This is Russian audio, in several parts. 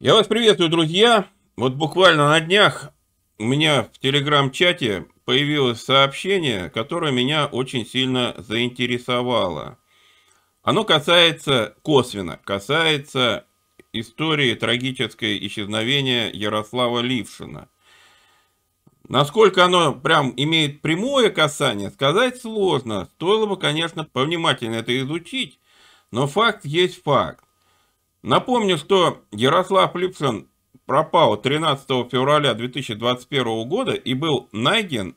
Я вас приветствую, друзья. Вот буквально на днях у меня в телеграм-чате появилось сообщение, которое меня очень сильно заинтересовало. Оно касается косвенно, касается истории трагическое исчезновения Ярослава Лившина – Насколько оно прям имеет прямое касание, сказать сложно. Стоило бы, конечно, повнимательно это изучить, но факт есть факт. Напомню, что Ярослав Липсон пропал 13 февраля 2021 года и был найден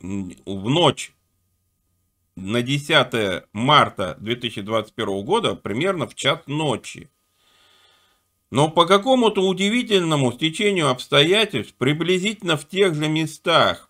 в ночь на 10 марта 2021 года примерно в час ночи. Но по какому-то удивительному стечению обстоятельств приблизительно в тех же местах,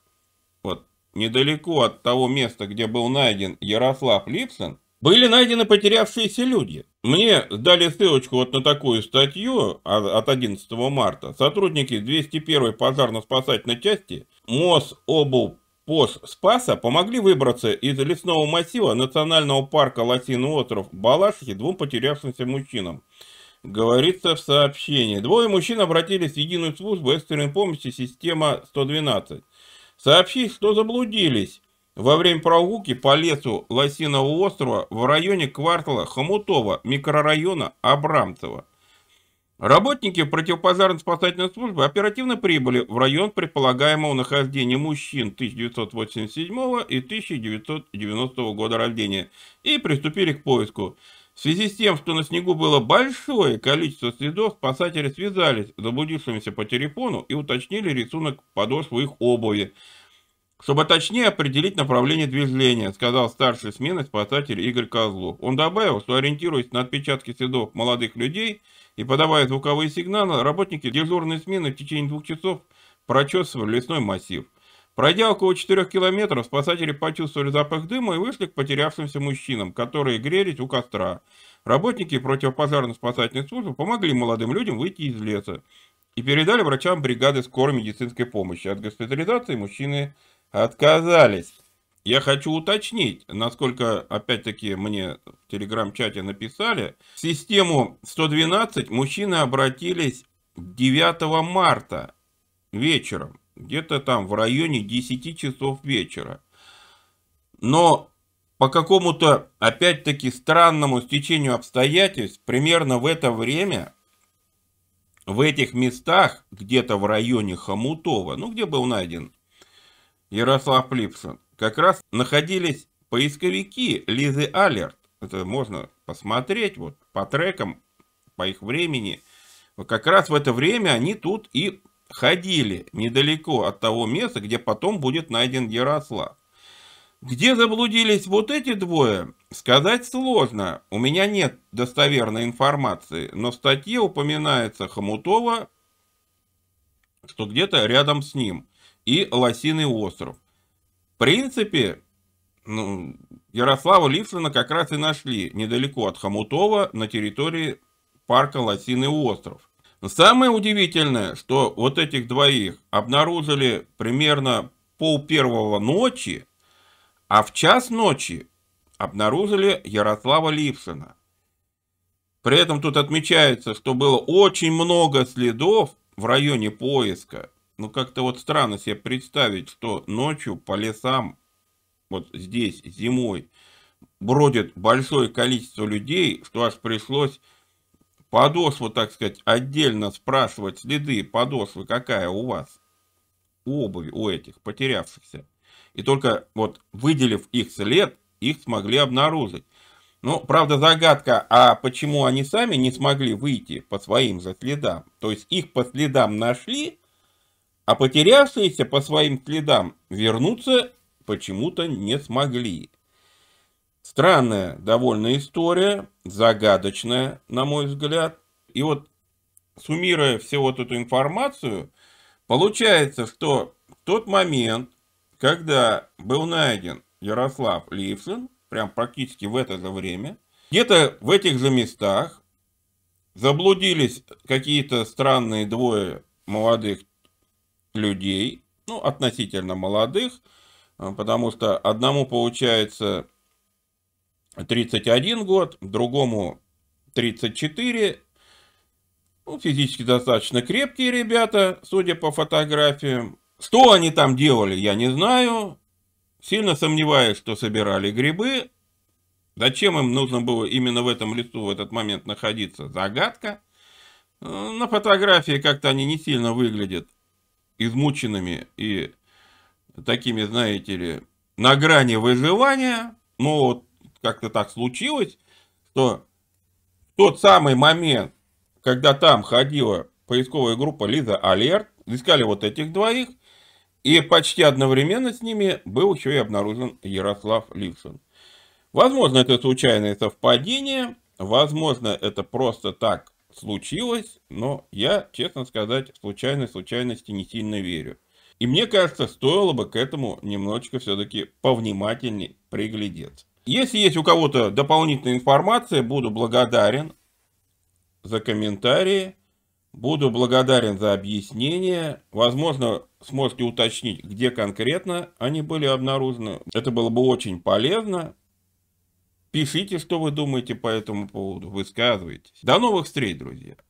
вот недалеко от того места, где был найден Ярослав Липсон, были найдены потерявшиеся люди. Мне дали ссылочку вот на такую статью а, от 11 марта. Сотрудники 201-й пожарно-спасательной части МОС обл. ПОС Спаса помогли выбраться из лесного массива национального парка Лосиный остров Балашихи двум потерявшимся мужчинам говорится в сообщении. Двое мужчин обратились в единую службу экстренной помощи система 112. Сообщив, что заблудились во время прогулки по лесу Лосиного острова в районе квартала Хомутова микрорайона Абрамцева. Работники противопожарно-спасательной службы оперативно прибыли в район предполагаемого нахождения мужчин 1987 и 1990 года рождения и приступили к поиску. В связи с тем, что на снегу было большое количество следов, спасатели связались с заблудившимися по телефону и уточнили рисунок подошвы их обуви, чтобы точнее определить направление движения, сказал старший смены спасатель Игорь Козлов. Он добавил, что ориентируясь на отпечатки следов молодых людей и подавая звуковые сигналы, работники дежурной смены в течение двух часов прочесывали лесной массив. Пройдя около 4 километров, спасатели почувствовали запах дыма и вышли к потерявшимся мужчинам, которые грелись у костра. Работники противопожарно-спасательной службы помогли молодым людям выйти из леса и передали врачам бригады скорой медицинской помощи. От госпитализации мужчины отказались. Я хочу уточнить, насколько, опять-таки, мне в телеграм-чате написали, в систему 112 мужчины обратились 9 марта вечером где-то там в районе 10 часов вечера. Но по какому-то, опять-таки, странному стечению обстоятельств, примерно в это время, в этих местах, где-то в районе Хомутова, ну где был найден Ярослав Липсон, как раз находились поисковики Лизы Алерт. Это можно посмотреть вот по трекам, по их времени. Как раз в это время они тут и ходили недалеко от того места, где потом будет найден Ярослав. Где заблудились вот эти двое, сказать сложно, у меня нет достоверной информации, но в статье упоминается Хомутова, что где-то рядом с ним, и Лосиный остров. В принципе, ну, Ярослава Лившина как раз и нашли недалеко от Хомутова на территории парка Лосиный остров. Но самое удивительное, что вот этих двоих обнаружили примерно пол первого ночи, а в час ночи обнаружили Ярослава Липсона. При этом тут отмечается, что было очень много следов в районе поиска. Ну, как-то вот странно себе представить, что ночью по лесам, вот здесь, зимой, бродит большое количество людей, что аж пришлось подошву, так сказать, отдельно спрашивать следы подошвы, какая у вас обуви у этих потерявшихся. И только вот выделив их след, их смогли обнаружить. Ну, правда, загадка, а почему они сами не смогли выйти по своим же следам? То есть их по следам нашли, а потерявшиеся по своим следам вернуться почему-то не смогли. Странная довольно история, загадочная, на мой взгляд. И вот суммируя всю вот эту информацию, получается, что в тот момент, когда был найден Ярослав Ливсен, прям практически в это же время, где-то в этих же местах заблудились какие-то странные двое молодых людей, ну, относительно молодых, э, потому что одному, получается, 31 год, другому 34. Ну, физически достаточно крепкие ребята, судя по фотографиям. Что они там делали, я не знаю. Сильно сомневаюсь, что собирали грибы. Зачем им нужно было именно в этом лесу в этот момент находиться? Загадка. Э, на фотографии как-то они не сильно выглядят измученными и такими, знаете ли, на грани выживания. Но вот как-то так случилось, что в тот самый момент, когда там ходила поисковая группа Лиза Алерт, искали вот этих двоих, и почти одновременно с ними был еще и обнаружен Ярослав Лившин. Возможно, это случайное совпадение, возможно, это просто так случилось, но я, честно сказать, случайной случайности не сильно верю. И мне кажется, стоило бы к этому немножечко все-таки повнимательнее приглядеться. Если есть у кого-то дополнительная информация, буду благодарен за комментарии. Буду благодарен за объяснение. Возможно, сможете уточнить, где конкретно они были обнаружены. Это было бы очень полезно. Пишите, что вы думаете по этому поводу, высказывайтесь. До новых встреч, друзья!